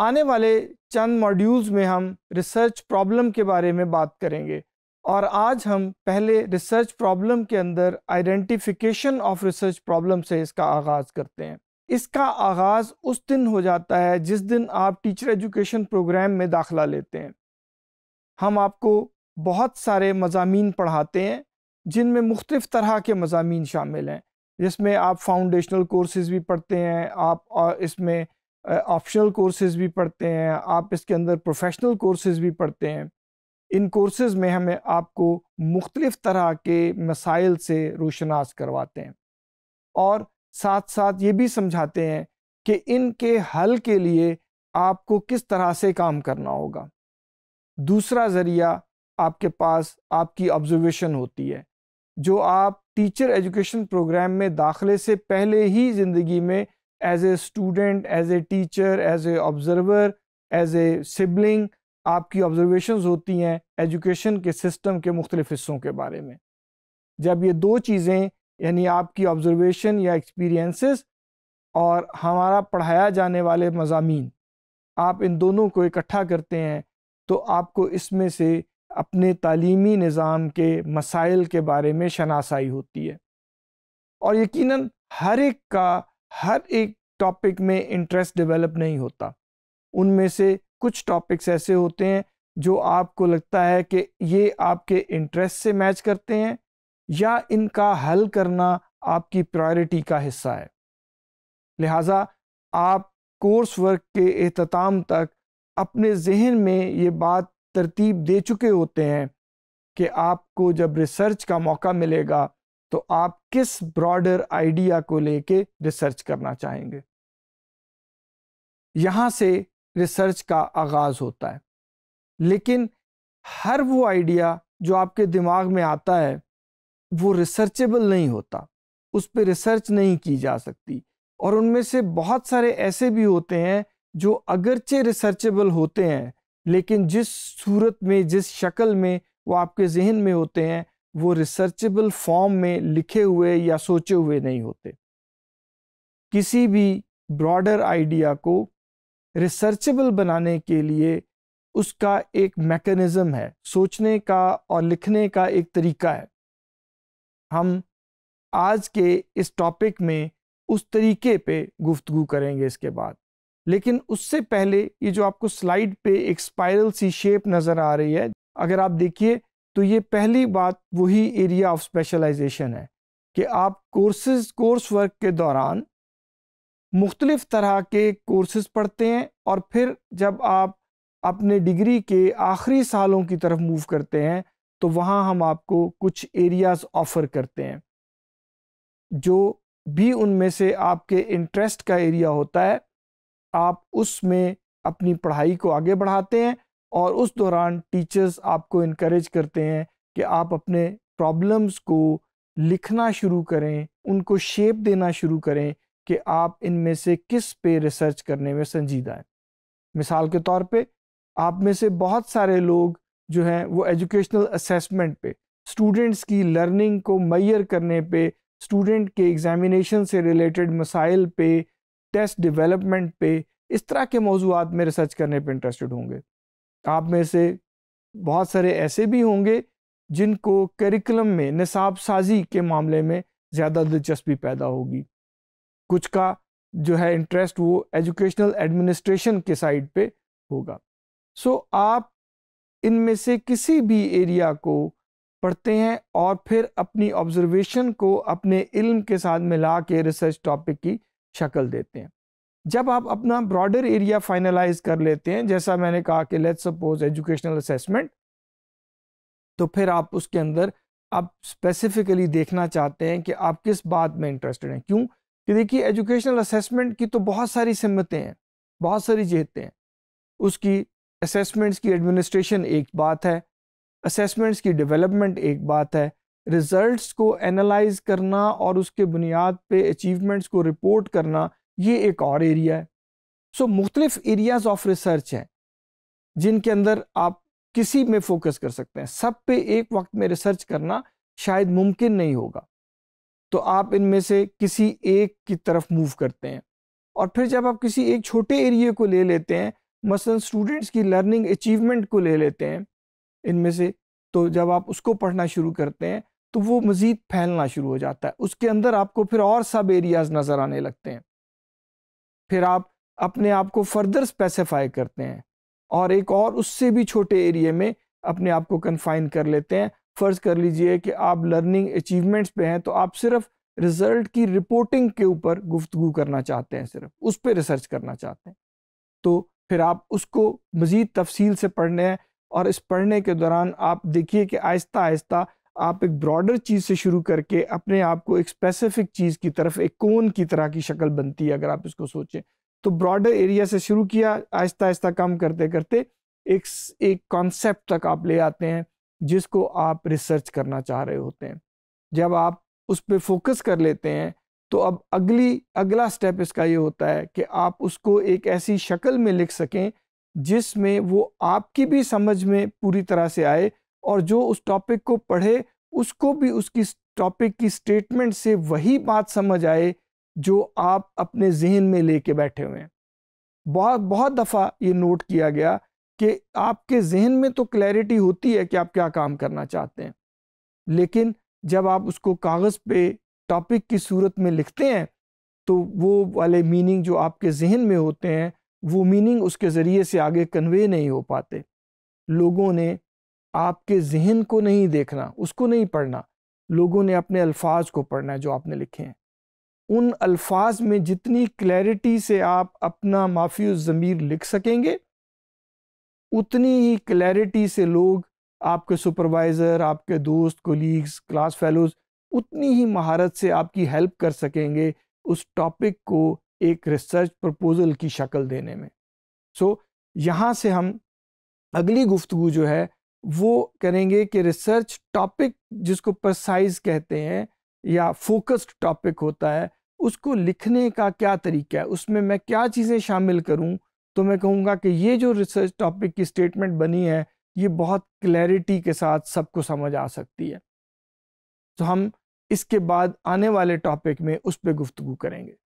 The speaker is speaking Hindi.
आने वाले चंद मॉड्यूल्स में हम रिसर्च प्रॉब्लम के बारे में बात करेंगे और आज हम पहले रिसर्च प्रॉब्लम के अंदर आइडेंटिफिकेशन ऑफ रिसर्च प्रॉब्लम से इसका आगाज़ करते हैं इसका आगाज़ उस दिन हो जाता है जिस दिन आप टीचर एजुकेशन प्रोग्राम में दाखला लेते हैं हम आपको बहुत सारे मजामी पढ़ाते हैं जिनमें मुख्तफ तरह के मजामी शामिल हैं जिसमें आप फाउंडेशनल कोर्सेज भी पढ़ते हैं आप इसमें ऑप्शनल कोर्सेज भी पढ़ते हैं आप इसके अंदर प्रोफेशनल कोर्सेज भी पढ़ते हैं इन कोर्सेज में हमें आपको मुख्तलिफ़ तरह के मसाइल से रोशनास करवाते हैं और साथ साथ ये भी समझाते हैं कि इनके हल के लिए आपको किस तरह से काम करना होगा दूसरा ज़रिया आपके पास आपकी ऑब्जर्वेशन होती है जो आप टीचर एजुकेशन प्रोग्राम में दाखिले से पहले ही ज़िंदगी में as a student as a teacher as a observer as a sibling आपकी ऑब्जर्वेशन होती हैं एजुकेशन के सिस्टम के मुख्तलिफ हिस्सों के बारे में जब ये दो चीज़ें यानी आपकी ऑब्जर्वेशन या एक्सपीरियंसेस और हमारा पढ़ाया जाने वाले मजामी आप इन दोनों को इकट्ठा करते हैं तो आपको इसमें से अपने तालीमी निज़ाम के मसाइल के बारे में शनासाई होती है और यकीनन हर एक का हर एक टॉपिक में इंटरेस्ट डेवलप नहीं होता उनमें से कुछ टॉपिक्स ऐसे होते हैं जो आपको लगता है कि ये आपके इंटरेस्ट से मैच करते हैं या इनका हल करना आपकी प्रायोरिटी का हिस्सा है लिहाजा आप कोर्स वर्क के अहताम तक अपने जहन में ये बात तरतीब दे चुके होते हैं कि आपको जब रिसर्च का मौका मिलेगा तो आप किस ब्रॉडर आइडिया को लेके रिसर्च करना चाहेंगे यहां से रिसर्च का आगाज होता है लेकिन हर वो आइडिया जो आपके दिमाग में आता है वो रिसर्चेबल नहीं होता उस पर रिसर्च नहीं की जा सकती और उनमें से बहुत सारे ऐसे भी होते हैं जो अगरचे रिसर्चेबल होते हैं लेकिन जिस सूरत में जिस शक्ल में वो आपके जहन में होते हैं वो रिसर्चेबल फॉर्म में लिखे हुए या सोचे हुए नहीं होते किसी भी ब्रॉडर आइडिया को रिसर्चेबल बनाने के लिए उसका एक मैकेनिज़्म है सोचने का और लिखने का एक तरीका है हम आज के इस टॉपिक में उस तरीके पे गुफ्तु करेंगे इसके बाद लेकिन उससे पहले ये जो आपको स्लाइड पे एक स्पाइरल सी शेप नज़र आ रही है अगर आप देखिए तो ये पहली बात वही एरिया ऑफ स्पेशलाइजेशन है कि आप कोर्सेज कोर्स वर्क के दौरान मुख्तलिफ़ तरह के कोर्सेज पढ़ते हैं और फिर जब आप अपने डिग्री के आखिरी सालों की तरफ मूव करते हैं तो वहाँ हम आपको कुछ एरियाज़ ऑफ़र करते हैं जो भी उनमें से आपके इंटरेस्ट का एरिया होता है आप उसमें अपनी पढ़ाई को आगे बढ़ाते हैं और उस दौरान टीचर्स आपको इनक्रेज करते हैं कि आप अपने प्रॉब्लम्स को लिखना शुरू करें उनको शेप देना शुरू करें कि आप इनमें से किस पे रिसर्च करने में संजीदा हैं मिसाल के तौर पे आप में से बहुत सारे लोग जो हैं वो एजुकेशनल असेसमेंट पे स्टूडेंट्स की लर्निंग को मैयर करने पे स्टूडेंट के एग्ज़ामिनेशन से रिलेटेड मसाइल पे टेस्ट डेवलपमेंट पे इस तरह के मौजूद में रिसर्च करने पे इंटरेस्टेड होंगे आप में से बहुत सारे ऐसे भी होंगे जिनको करिकुलम में निसाब साजी के मामले में ज़्यादा दिलचस्पी पैदा होगी कुछ का जो है इंटरेस्ट वो एजुकेशनल एडमिनिस्ट्रेशन के साइड पे होगा सो so, आप इनमें से किसी भी एरिया को पढ़ते हैं और फिर अपनी ऑब्जर्वेशन को अपने इल्म के साथ मिला के रिसर्च टॉपिक की शक्ल देते हैं जब आप अपना ब्रॉडर एरिया फाइनलाइज कर लेते हैं जैसा मैंने कहा कि लेट्स सपोज एजुकेशनल असेसमेंट तो फिर आप उसके अंदर आप स्पेसिफिकली देखना चाहते हैं कि आप किस बात में इंटरेस्टेड हैं क्यों कि देखिए एजुकेशनल असेसमेंट की तो बहुत सारी सिमतें हैं बहुत सारी जेहतें हैं उसकी असेसमेंट्स की एडमिनिस्ट्रेशन एक बात है असेसमेंट्स की डेवलपमेंट एक बात है रिजल्ट्स को एनालाइज करना और उसके बुनियाद पे अचीवमेंट्स को रिपोर्ट करना ये एक और एरिया है सो so, मुख्तलिफ एरियाज ऑफ रिसर्च हैं जिनके अंदर आप किसी में फोकस कर सकते हैं सब पे एक वक्त में रिसर्च करना शायद मुमकिन नहीं होगा तो आप इनमें से किसी एक की तरफ मूव करते हैं और फिर जब आप किसी एक छोटे एरिए को ले लेते हैं मसलन स्टूडेंट्स की लर्निंग अचीवमेंट को ले लेते हैं इनमें से तो जब आप उसको पढ़ना शुरू करते हैं तो वो मज़ीद फैलना शुरू हो जाता है उसके अंदर आपको फिर और सब एरियाज़ नज़र आने लगते हैं फिर आप अपने आप को फर्दर स्पेसिफाई करते हैं और एक और उससे भी छोटे एरिए में अपने आप को कन्फाइन कर लेते हैं फ़र्ज़ कर लीजिए कि आप लर्निंग अचीवमेंट्स पे हैं तो आप सिर्फ रिज़ल्ट की रिपोर्टिंग के ऊपर गुफ्तु करना चाहते हैं सिर्फ उस पर रिसर्च करना चाहते हैं तो फिर आप उसको मज़ीद तफसील से पढ़ने हैं और इस पढ़ने के दौरान आप देखिए कि आहिस्ता आहिस्ता आप एक ब्रॉडर चीज़ से शुरू करके अपने आप को एक स्पेसिफिक चीज़ की तरफ एक कोन की तरह की शक्ल बनती है अगर आप इसको सोचें तो ब्रॉडर एरिया से शुरू किया आहिस्ता आहिस्ता कम करते करते एक एक कॉन्सेप्ट तक आप ले आते हैं जिसको आप रिसर्च करना चाह रहे होते हैं जब आप उस पर फोकस कर लेते हैं तो अब अगली अगला स्टेप इसका ये होता है कि आप उसको एक ऐसी शक्ल में लिख सकें जिसमें वो आपकी भी समझ में पूरी तरह से आए और जो उस टॉपिक को पढ़े उसको भी उसकी टॉपिक की स्टेटमेंट से वही बात समझ आए जो आप अपने जहन में लेके बैठे हुए हैं बहुत बहुत दफ़ा ये नोट किया गया कि आपके जहन में तो क्लैरिटी होती है कि आप क्या काम करना चाहते हैं लेकिन जब आप उसको कागज़ पे टॉपिक की सूरत में लिखते हैं तो वो वाले मीनिंग जो आपके जहन में होते हैं वो मीनिंग उसके ज़रिए से आगे कन्वे नहीं हो पाते लोगों ने आपके जहन को नहीं देखना उसको नहीं पढ़ना लोगों ने अपने अल्फाज को पढ़ना है जो आपने लिखे हैं उन अल्फाज में जितनी क्लैरिटी से आप अपना माफी ज़मीर लिख सकेंगे उतनी ही क्लैरिटी से लोग आपके सुपरवाइज़र आपके दोस्त कोलीग्स क्लास फेलोज़ उतनी ही महारत से आपकी हेल्प कर सकेंगे उस टॉपिक को एक रिसर्च प्रपोज़ल की शक्ल देने में सो so, यहाँ से हम अगली गुफ्तु जो है वो करेंगे कि रिसर्च टॉपिक जिसको प्रसाइज कहते हैं या फोकस्ड टॉपिक होता है उसको लिखने का क्या तरीका है उसमें मैं क्या चीज़ें शामिल करूं तो मैं कहूंगा कि ये जो रिसर्च टॉपिक की स्टेटमेंट बनी है ये बहुत क्लैरिटी के साथ सबको समझ आ सकती है तो हम इसके बाद आने वाले टॉपिक में उस पर गुफ्तु करेंगे